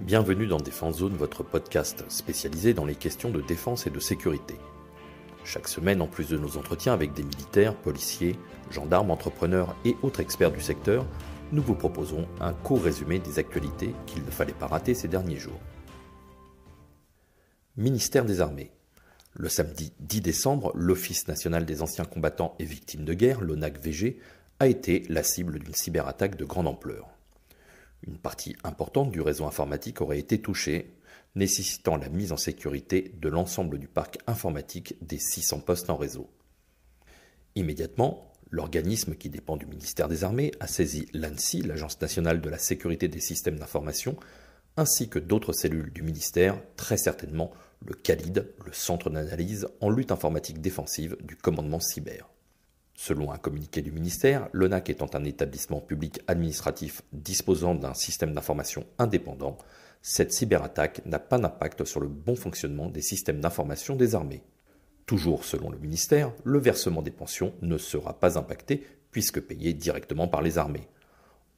Bienvenue dans Défense Zone, votre podcast spécialisé dans les questions de défense et de sécurité. Chaque semaine, en plus de nos entretiens avec des militaires, policiers, gendarmes, entrepreneurs et autres experts du secteur, nous vous proposons un court résumé des actualités qu'il ne fallait pas rater ces derniers jours. Ministère des Armées. Le samedi 10 décembre, l'Office national des anciens combattants et victimes de guerre, l'ONAC-VG, a été la cible d'une cyberattaque de grande ampleur. Une partie importante du réseau informatique aurait été touchée, nécessitant la mise en sécurité de l'ensemble du parc informatique des 600 postes en réseau. Immédiatement, l'organisme qui dépend du ministère des Armées a saisi l'ANSI, l'Agence nationale de la sécurité des systèmes d'information, ainsi que d'autres cellules du ministère, très certainement le CALID, le Centre d'analyse en lutte informatique défensive du commandement cyber. Selon un communiqué du ministère, l'ONAC étant un établissement public administratif disposant d'un système d'information indépendant, cette cyberattaque n'a pas d'impact sur le bon fonctionnement des systèmes d'information des armées. Toujours selon le ministère, le versement des pensions ne sera pas impacté puisque payé directement par les armées.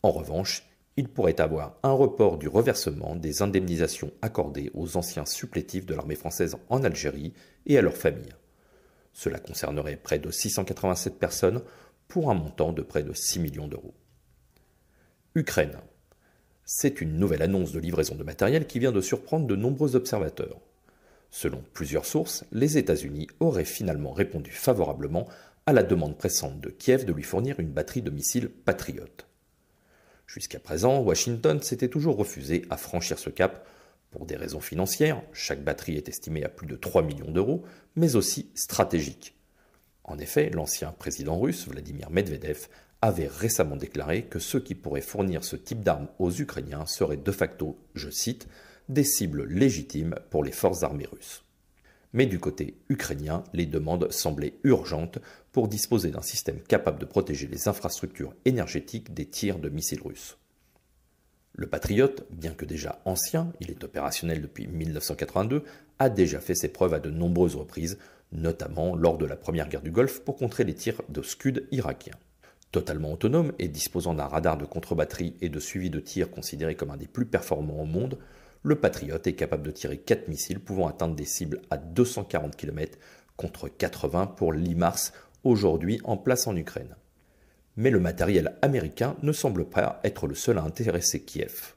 En revanche, il pourrait avoir un report du reversement des indemnisations accordées aux anciens supplétifs de l'armée française en Algérie et à leurs familles. Cela concernerait près de 687 personnes pour un montant de près de 6 millions d'euros. Ukraine. C'est une nouvelle annonce de livraison de matériel qui vient de surprendre de nombreux observateurs. Selon plusieurs sources, les États-Unis auraient finalement répondu favorablement à la demande pressante de Kiev de lui fournir une batterie de missiles Patriot. Jusqu'à présent, Washington s'était toujours refusé à franchir ce cap pour des raisons financières, chaque batterie est estimée à plus de 3 millions d'euros, mais aussi stratégique. En effet, l'ancien président russe, Vladimir Medvedev, avait récemment déclaré que ceux qui pourraient fournir ce type d'armes aux Ukrainiens seraient de facto, je cite, des cibles légitimes pour les forces armées russes. Mais du côté ukrainien, les demandes semblaient urgentes pour disposer d'un système capable de protéger les infrastructures énergétiques des tirs de missiles russes. Le Patriote, bien que déjà ancien, il est opérationnel depuis 1982, a déjà fait ses preuves à de nombreuses reprises, notamment lors de la première guerre du Golfe pour contrer les tirs de Scud irakiens. Totalement autonome et disposant d'un radar de contre-batterie et de suivi de tir considéré comme un des plus performants au monde, le Patriot est capable de tirer 4 missiles pouvant atteindre des cibles à 240 km contre 80 pour l'IMARS, aujourd'hui en place en Ukraine mais le matériel américain ne semble pas être le seul à intéresser Kiev.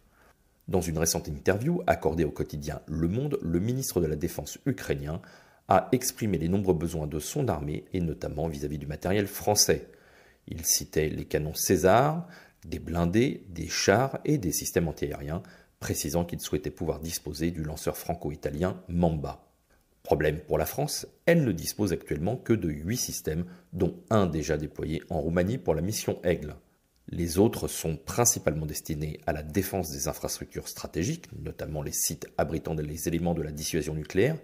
Dans une récente interview accordée au quotidien Le Monde, le ministre de la Défense ukrainien a exprimé les nombreux besoins de son armée et notamment vis-à-vis du matériel français. Il citait les canons César, des blindés, des chars et des systèmes antiaériens, précisant qu'il souhaitait pouvoir disposer du lanceur franco-italien Mamba. Problème pour la France, elle ne dispose actuellement que de 8 systèmes, dont un déjà déployé en Roumanie pour la mission Aigle. Les autres sont principalement destinés à la défense des infrastructures stratégiques, notamment les sites abritant les éléments de la dissuasion nucléaire,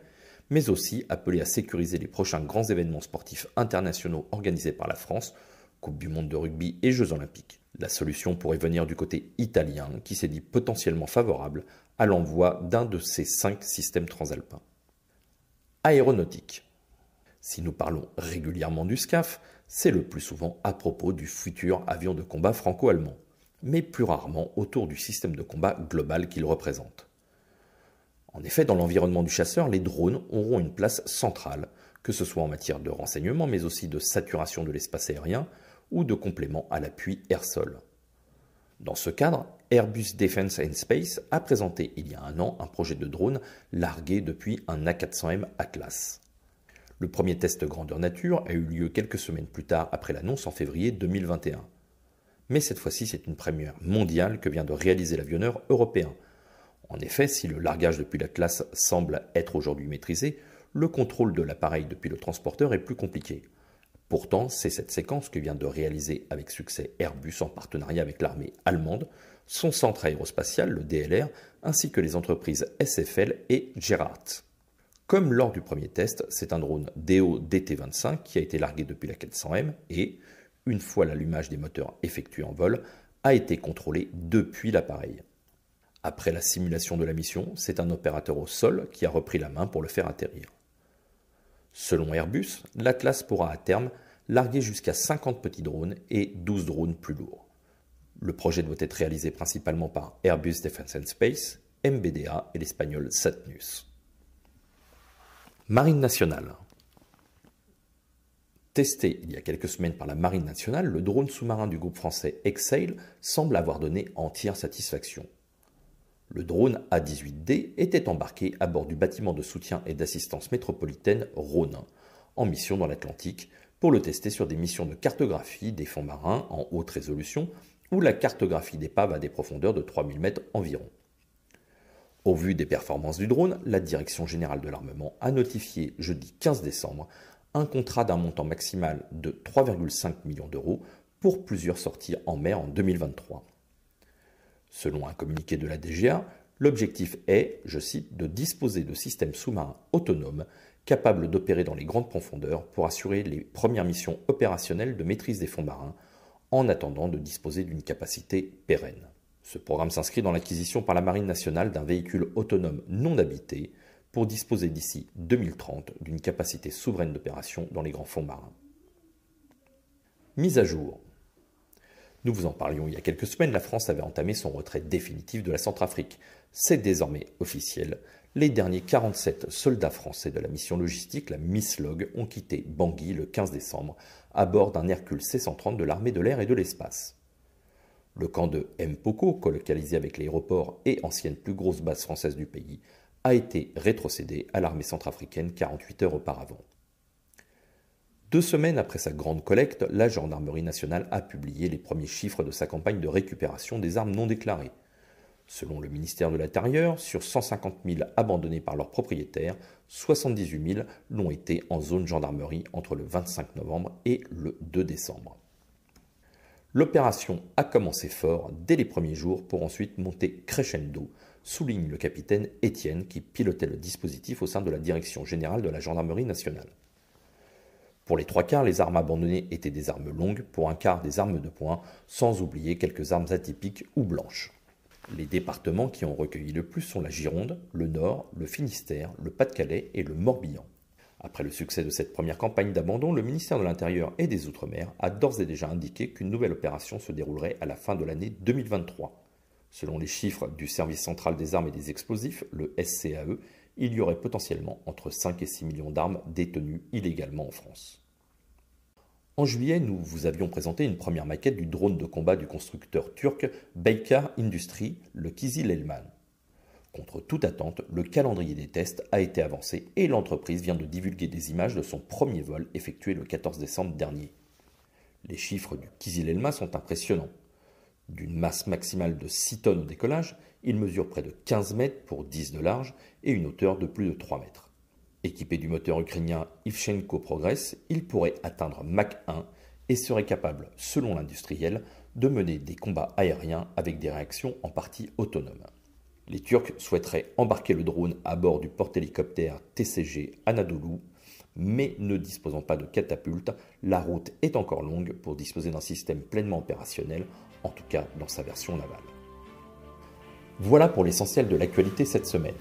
mais aussi appelés à sécuriser les prochains grands événements sportifs internationaux organisés par la France, Coupe du monde de rugby et Jeux olympiques. La solution pourrait venir du côté italien, qui s'est dit potentiellement favorable à l'envoi d'un de ces cinq systèmes transalpins aéronautique. Si nous parlons régulièrement du SCAF, c'est le plus souvent à propos du futur avion de combat franco-allemand, mais plus rarement autour du système de combat global qu'il représente. En effet, dans l'environnement du chasseur, les drones auront une place centrale, que ce soit en matière de renseignement, mais aussi de saturation de l'espace aérien ou de complément à l'appui air-sol. Dans ce cadre, Airbus Defence and Space a présenté il y a un an un projet de drone largué depuis un A400M Atlas. Le premier test grandeur nature a eu lieu quelques semaines plus tard après l'annonce en février 2021. Mais cette fois-ci, c'est une première mondiale que vient de réaliser l'avionneur européen. En effet, si le largage depuis l'Atlas semble être aujourd'hui maîtrisé, le contrôle de l'appareil depuis le transporteur est plus compliqué. Pourtant, c'est cette séquence que vient de réaliser avec succès Airbus en partenariat avec l'armée allemande son centre aérospatial, le DLR, ainsi que les entreprises SFL et Gerhardt. Comme lors du premier test, c'est un drone DO-DT25 qui a été largué depuis la 400M et, une fois l'allumage des moteurs effectué en vol, a été contrôlé depuis l'appareil. Après la simulation de la mission, c'est un opérateur au sol qui a repris la main pour le faire atterrir. Selon Airbus, l'Atlas pourra à terme larguer jusqu'à 50 petits drones et 12 drones plus lourds. Le projet doit être réalisé principalement par Airbus Defence and Space, MBDA et l'espagnol Satnus. Marine nationale. Testé il y a quelques semaines par la Marine nationale, le drone sous-marin du groupe français EXAIL semble avoir donné entière satisfaction. Le drone A-18D était embarqué à bord du bâtiment de soutien et d'assistance métropolitaine Rhône, en mission dans l'Atlantique, pour le tester sur des missions de cartographie des fonds marins en haute résolution ou la cartographie d'épave à des profondeurs de 3000 mètres environ. Au vu des performances du drone, la Direction générale de l'armement a notifié jeudi 15 décembre un contrat d'un montant maximal de 3,5 millions d'euros pour plusieurs sorties en mer en 2023. Selon un communiqué de la DGA, l'objectif est, je cite, de disposer de systèmes sous-marins autonomes capables d'opérer dans les grandes profondeurs pour assurer les premières missions opérationnelles de maîtrise des fonds marins en attendant de disposer d'une capacité pérenne. Ce programme s'inscrit dans l'acquisition par la Marine nationale d'un véhicule autonome non habité pour disposer d'ici 2030 d'une capacité souveraine d'opération dans les grands fonds marins. Mise à jour. Nous vous en parlions il y a quelques semaines, la France avait entamé son retrait définitif de la Centrafrique. C'est désormais officiel les derniers 47 soldats français de la mission logistique, la Log, ont quitté Bangui le 15 décembre à bord d'un Hercule C-130 de l'armée de l'air et de l'espace. Le camp de Mpoko, colocalisé avec l'aéroport et ancienne plus grosse base française du pays, a été rétrocédé à l'armée centrafricaine 48 heures auparavant. Deux semaines après sa grande collecte, la gendarmerie nationale a publié les premiers chiffres de sa campagne de récupération des armes non déclarées. Selon le ministère de l'Intérieur, sur 150 000 abandonnés par leurs propriétaires, 78 000 l'ont été en zone gendarmerie entre le 25 novembre et le 2 décembre. L'opération a commencé fort dès les premiers jours pour ensuite monter crescendo, souligne le capitaine Étienne qui pilotait le dispositif au sein de la Direction générale de la Gendarmerie nationale. Pour les trois quarts, les armes abandonnées étaient des armes longues, pour un quart des armes de poing, sans oublier quelques armes atypiques ou blanches. Les départements qui ont recueilli le plus sont la Gironde, le Nord, le Finistère, le Pas-de-Calais et le Morbihan. Après le succès de cette première campagne d'abandon, le ministère de l'Intérieur et des Outre-mer a d'ores et déjà indiqué qu'une nouvelle opération se déroulerait à la fin de l'année 2023. Selon les chiffres du Service central des armes et des explosifs, le SCAE, il y aurait potentiellement entre 5 et 6 millions d'armes détenues illégalement en France. En juillet, nous vous avions présenté une première maquette du drone de combat du constructeur turc Baykar Industries, le Kizil Elman. Contre toute attente, le calendrier des tests a été avancé et l'entreprise vient de divulguer des images de son premier vol effectué le 14 décembre dernier. Les chiffres du Kizil Elman sont impressionnants. D'une masse maximale de 6 tonnes au décollage, il mesure près de 15 mètres pour 10 de large et une hauteur de plus de 3 mètres. Équipé du moteur ukrainien Ivchenko Progress, il pourrait atteindre Mach 1 et serait capable, selon l'industriel, de mener des combats aériens avec des réactions en partie autonomes. Les Turcs souhaiteraient embarquer le drone à bord du porte-hélicoptère TCG Anadolu, mais ne disposant pas de catapulte, la route est encore longue pour disposer d'un système pleinement opérationnel, en tout cas dans sa version navale. Voilà pour l'essentiel de l'actualité cette semaine.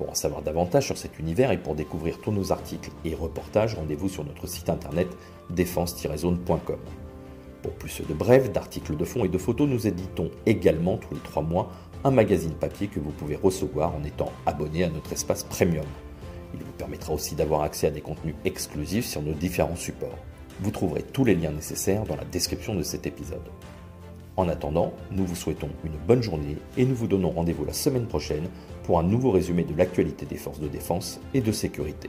Pour en savoir davantage sur cet univers et pour découvrir tous nos articles et reportages, rendez-vous sur notre site internet défense-zone.com. Pour plus de brèves, d'articles de fond et de photos, nous éditons également tous les trois mois un magazine papier que vous pouvez recevoir en étant abonné à notre espace premium. Il vous permettra aussi d'avoir accès à des contenus exclusifs sur nos différents supports. Vous trouverez tous les liens nécessaires dans la description de cet épisode. En attendant, nous vous souhaitons une bonne journée et nous vous donnons rendez-vous la semaine prochaine pour un nouveau résumé de l'actualité des forces de défense et de sécurité.